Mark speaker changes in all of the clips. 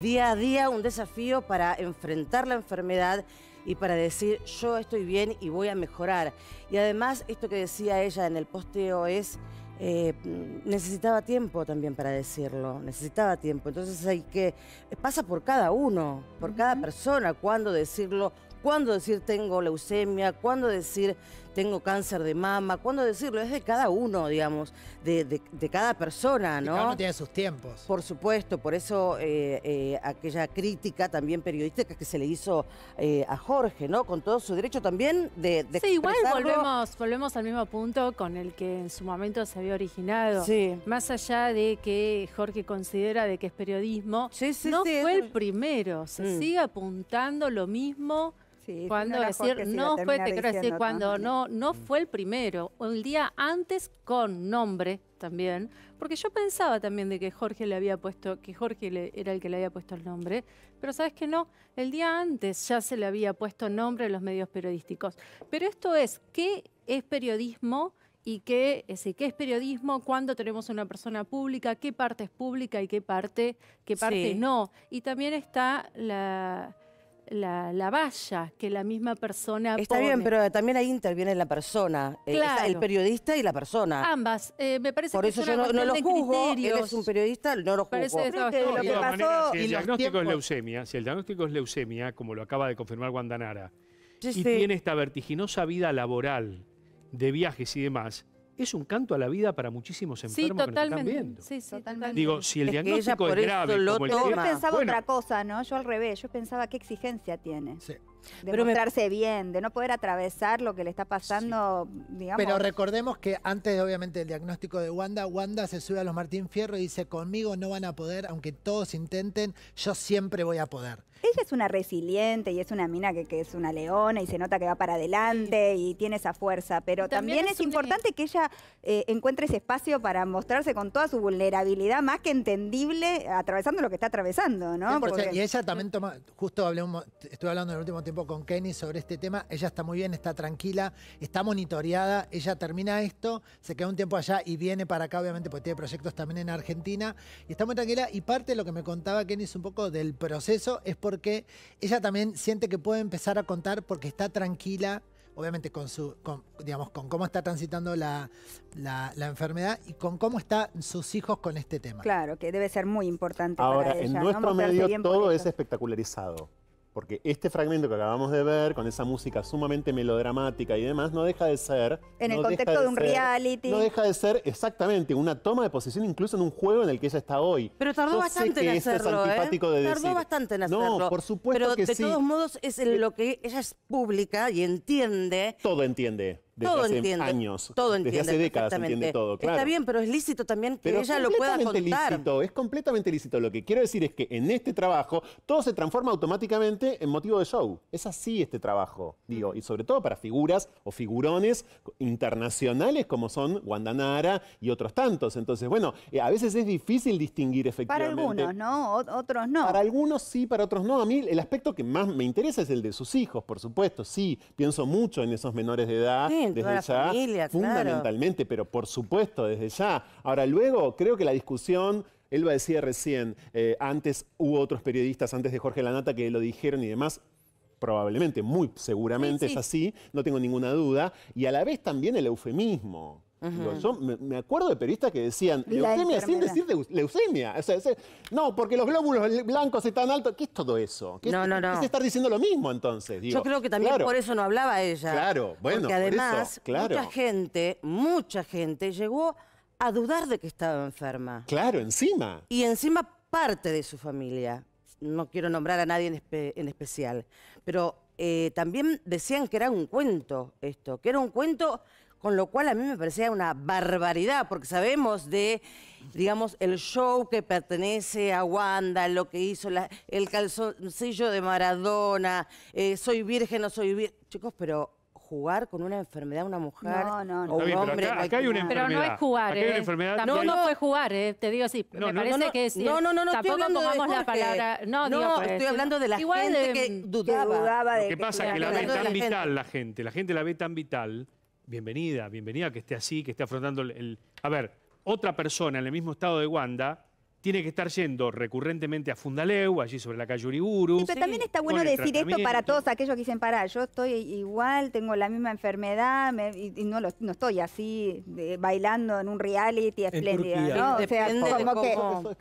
Speaker 1: Día a día un desafío para enfrentar la enfermedad y para decir yo estoy bien y voy a mejorar. Y además esto que decía ella en el posteo es, eh, necesitaba tiempo también para decirlo, necesitaba tiempo. Entonces hay que, pasa por cada uno, por cada persona, cuando decirlo, cuándo decir tengo leucemia, cuándo decir tengo cáncer de mama, cuándo decirlo, es de cada uno, digamos, de, cada persona, ¿no? cada uno tiene sus tiempos. Por supuesto, por eso eh, eh, aquella crítica también periodística que se le hizo eh, a Jorge, ¿no? Con todo su derecho también de, de Sí, igual volvemos, volvemos al mismo punto con el que en su momento se había originado. Sí. Más allá de que Jorge considera de que es periodismo, no fue el primero, se mm. sigue apuntando lo mismo cuando decir, no fue quiero decir cuando no, no mm. fue el primero, el día antes con nombre también, porque yo pensaba también de que Jorge le había puesto, que Jorge era el que le había puesto el nombre, pero sabes que no, el día antes ya se le había puesto nombre a los medios periodísticos. Pero esto es, ¿qué es periodismo? y qué es, qué es periodismo, cuándo tenemos una persona pública, qué parte es pública y qué parte, qué parte no. Y también está la, la, valla que la misma persona Está bien, pero también ahí interviene la persona, eh, el periodista y la persona. Ambas, eh, me parece Por que eso yo no, lo juzgo, él es un periodista, no lo juzgo. si el diagnóstico es
Speaker 2: leucemia, si el diagnóstico es leucemia, como lo acaba de confirmar Guandanara, y tiene esta vertiginosa vida laboral de viajes y demás, es un canto a la vida para muchísimos enfermos que están viendo.
Speaker 1: Sí, totalmente.
Speaker 2: Digo, si el diagnóstico es grave, como yo pensaba otra
Speaker 3: cosa, ¿no? Yo al revés, yo pensaba qué exigencia tiene. Sí de mostrarse bien, de no poder atravesar lo que le está pasando, digamos. Pero
Speaker 4: recordemos que antes, obviamente, del diagnóstico de Wanda, Wanda se sube a los Martín Fierro y dice, conmigo no van a poder, aunque todos intenten, yo siempre voy a poder.
Speaker 3: Ella es una resiliente y es una mina que, es una leona y se nota que va para adelante y tiene esa fuerza, pero también, es, importante que ella eh, encuentre ese espacio para mostrarse con toda su vulnerabilidad más que entendible atravesando lo que está atravesando, ¿no? Y ella también
Speaker 4: toma, justo hablé estuve hablando en el último tiempo con Kenny sobre este tema. Ella está muy bien, está tranquila, está monitoreada. Ella termina esto, se queda un tiempo allá y viene para acá, obviamente, porque tiene proyectos también en Argentina. Y está muy tranquila. Y parte de lo que me contaba Kenny es un poco del proceso, es porque ella también siente que puede empezar a contar porque está tranquila obviamente con su, digamos, con cómo está transitando la, enfermedad y con cómo están sus hijos con este tema.
Speaker 3: Claro, que debe ser muy importante. Ahora, para ella, en nuestro medio
Speaker 2: todo es espectacularizado. Porque este fragmento que acabamos de ver, con esa música sumamente melodramática y demás, no deja de ser... En el contexto de, un reality. No deja de ser exactamente una toma de posición incluso en un juego en el que ella está hoy. Pero tardó bastante en hacerlo, ¿eh? Tardó bastante
Speaker 1: en hacerlo. No, por supuesto Pero de todos modos es lo que ella es pública y
Speaker 2: entiende. Todo entiende desde todo hace años. Todo Desde hace décadas entiende todo, Está
Speaker 1: bien, pero es lícito también que ella lo pueda contar.
Speaker 2: es completamente lícito. Lo que quiero decir es que en este trabajo todo se transforma automáticamente en motivo de show. Es así este trabajo, digo, y sobre todo para figuras o figurones internacionales como son Guandanara y otros tantos. Entonces, bueno, eh, a veces es difícil distinguir efectivamente. Para algunos, ¿no? otros no. Para algunos sí, para otros no. A mí el aspecto que más me interesa es el de sus hijos, por supuesto, sí. Pienso mucho en esos menores de edad. Sí desde ya, fundamentalmente, pero por supuesto, desde ya. Ahora, luego, creo que la discusión él Elba decía recién, eh, antes hubo otros periodistas, antes de Jorge Lanata, que lo dijeron y demás. Probablemente, muy seguramente es así, no tengo ninguna duda. Y a la vez también el eufemismo. Yo me, acuerdo de periodistas que decían leucemia sin decir leucemia. no, porque los glóbulos blancos están altos. ¿Qué es todo eso? no, no, no. Es estar diciendo lo mismo entonces. Yo creo que también por eso
Speaker 1: no hablaba ella. Claro, bueno. además, mucha gente, mucha gente llegó a dudar de que estaba enferma.
Speaker 2: Claro, encima. Y
Speaker 1: encima parte de su familia. No quiero nombrar a nadie en, especial. Pero eh, también decían que era un cuento esto, que era un cuento con lo cual a mí me parecía una barbaridad, porque sabemos de, digamos, el show que pertenece a Wanda, lo que hizo la, el calzoncillo de Maradona, eh, soy virgen, no soy virgen. Chicos, pero jugar con una enfermedad una mujer o un hombre. Acá, acá hay una pero no es jugar. Acá eh. No, no, fue jugar, eh. te digo así. me parece que sí. No, no, no, no. Tampoco No, la palabra. No, digo, estoy pues, hablando de la gente que dudaba. Que de Lo que, pasa
Speaker 2: es que la ve tan vital la gente. La gente la ve tan vital bienvenida, bienvenida que esté así, que esté afrontando el... A ver, otra persona en el mismo estado de Wanda tiene que estar yendo recurrentemente a Fundaleu, allí sobre la calle Uriburu. Sí, pero también está bueno decir esto para
Speaker 3: todos aquellos que dicen, para, yo estoy igual, tengo la misma enfermedad y, no, estoy así bailando en un reality espléndido, que...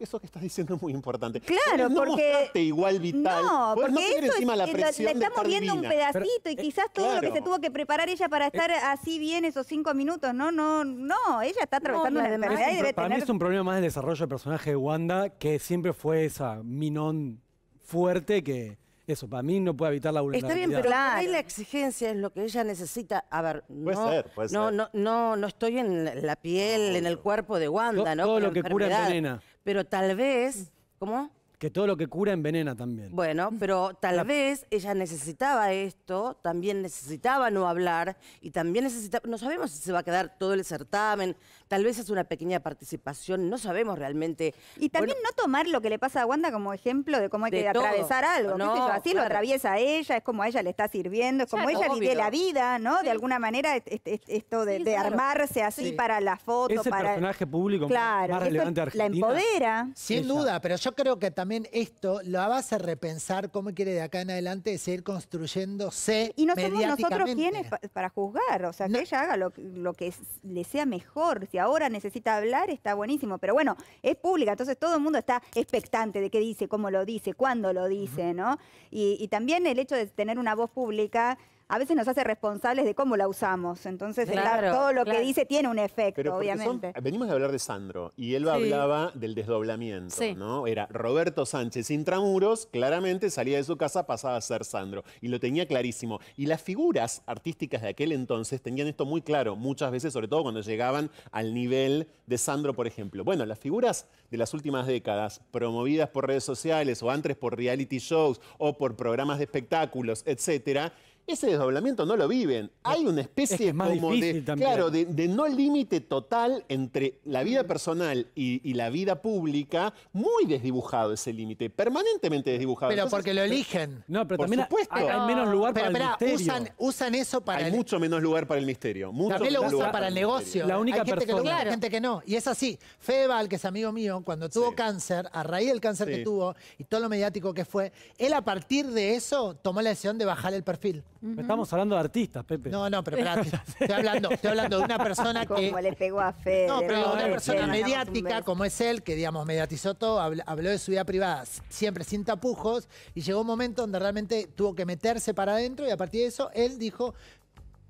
Speaker 2: Eso, que estás diciendo es muy importante. Claro, porque... igual vital. No, porque eso es, la le estamos un pedacito y quizás todo lo que se tuvo
Speaker 3: que preparar ella para eh. estar así bien esos cinco minutos, no, no, no, ella está atravesando una enfermedad y Para mí es
Speaker 4: un problema más de desarrollo de personaje de Wanda, que siempre fue esa minón fuerte que, eso, para mí no puede evitar la vulnerabilidad. Está bien, pero ahí
Speaker 1: la exigencia es lo que ella necesita. A ver, no, no, no, no, estoy en la piel, en el cuerpo de Wanda, ¿no? Todo lo que cura Pero tal vez, ¿cómo?
Speaker 4: Que todo lo que cura envenena también.
Speaker 1: Bueno, mm. pero tal vez ella necesitaba esto, también necesitaba no hablar y también necesitaba... No sabemos si se va a quedar todo el certamen, tal vez es una pequeña participación, no sabemos realmente. Y también no tomar lo que le pasa a Wanda como ejemplo de cómo hay
Speaker 3: que atravesar algo. No, Así lo atraviesa ella, es como a ella le está sirviendo, es como ella vive la vida, ¿no? De alguna manera esto de, armarse así para la foto. Ese para... personaje
Speaker 4: público claro, más relevante La empodera. Sin duda, pero yo creo que también también esto lo vas a repensar cómo quiere de acá en adelante seguir construyéndose. Y no somos nosotros quienes
Speaker 3: para juzgar, o sea, que ella haga lo, que le sea mejor. Si ahora necesita hablar, está buenísimo, pero bueno, es pública, entonces todo el mundo está expectante de qué dice, cómo lo dice, cuándo lo dice, ¿no? y también el hecho de tener una voz pública a veces nos hace responsables de cómo la usamos. Entonces, todo lo que dice tiene un efecto, obviamente.
Speaker 2: venimos de hablar de Sandro y él hablaba del desdoblamiento, ¿no? Era Roberto Sánchez intramuros, claramente salía de su casa, pasaba a ser Sandro. Y lo tenía clarísimo. Y las figuras artísticas de aquel entonces tenían esto muy claro, muchas veces, sobre todo cuando llegaban al nivel de Sandro, por ejemplo. Bueno, las figuras de las últimas décadas, promovidas por redes sociales o antes por reality shows o por programas de espectáculos, etcétera, ese desdoblamiento no lo viven. Hay una especie como de, claro, de, no límite total entre la vida personal y, la vida pública, muy desdibujado ese límite, permanentemente desdibujado. Pero porque lo eligen. No, pero por también supuesto. Hay, menos lugar para el misterio. Usan, usan, eso para... Hay mucho menos lugar para el misterio. también lo usan para el negocio. La única hay gente Que lo, gente
Speaker 4: que no. Y es así. Febal, que es amigo mío, cuando tuvo cáncer, a raíz del cáncer que tuvo y todo lo mediático que fue, él a partir de eso tomó la decisión de bajar el perfil. Estamos hablando de artistas, Pepe. No, no, pero espérate. estoy hablando, de una persona que. Como le
Speaker 3: pegó a Fede. No, pero una persona mediática
Speaker 4: como es él, que digamos mediatizó todo, habló de su vida privada siempre sin tapujos y llegó un momento donde realmente tuvo que meterse para adentro y a partir de eso él dijo: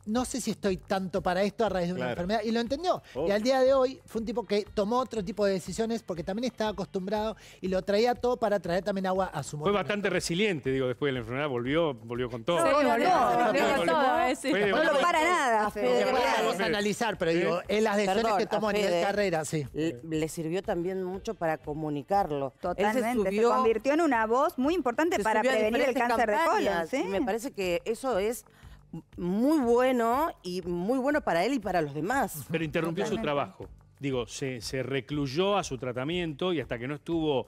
Speaker 4: no sé si estoy tanto para esto a raíz de una enfermedad. Y lo entendió. Y al día de hoy fue un tipo que tomó otro tipo de decisiones porque también estaba acostumbrado y lo traía todo para traer también agua a su mujer. Fue
Speaker 2: bastante resiliente, digo, después de la enfermedad volvió, volvió con todo. No, para nada.
Speaker 4: Vamos a analizar, pero digo, en las decisiones que tomó a nivel carrera, sí.
Speaker 1: Le sirvió también mucho para comunicarlo. Totalmente, se convirtió en una voz muy importante para prevenir el cáncer de colon. Me parece que eso es muy bueno y muy bueno para él y para los demás. Pero interrumpió su trabajo.
Speaker 2: Digo, se, recluyó a su tratamiento y hasta que no estuvo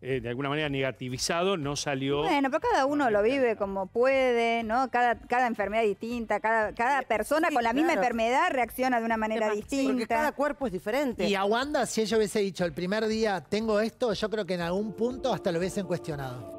Speaker 2: eh, de alguna manera negativizado, no salió. Bueno,
Speaker 3: pero cada uno lo vive como puede, ¿no? Cada, cada enfermedad distinta, cada,
Speaker 4: cada persona con la misma enfermedad
Speaker 3: reacciona de una manera distinta. cada cuerpo es
Speaker 4: diferente. Y a Wanda, si ella hubiese dicho el primer día tengo esto, yo creo que en algún punto hasta lo hubiesen cuestionado.